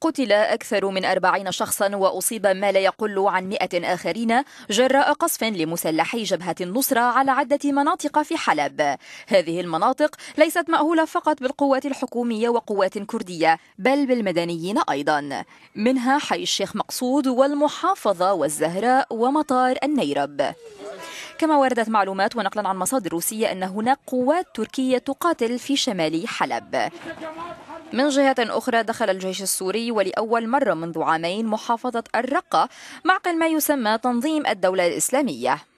قتل أكثر من أربعين شخصا وأصيب ما لا يقل عن مئة آخرين جراء قصف لمسلحي جبهة النصرة على عدة مناطق في حلب هذه المناطق ليست مأهولة فقط بالقوات الحكومية وقوات كردية بل بالمدنيين أيضا منها حي الشيخ مقصود والمحافظة والزهراء ومطار النيرب كما وردت معلومات ونقلا عن مصادر روسية أن هناك قوات تركية تقاتل في شمال حلب من جهة أخرى دخل الجيش السوري ولأول مرة منذ عامين محافظة الرقة معقل ما يسمى تنظيم الدولة الإسلامية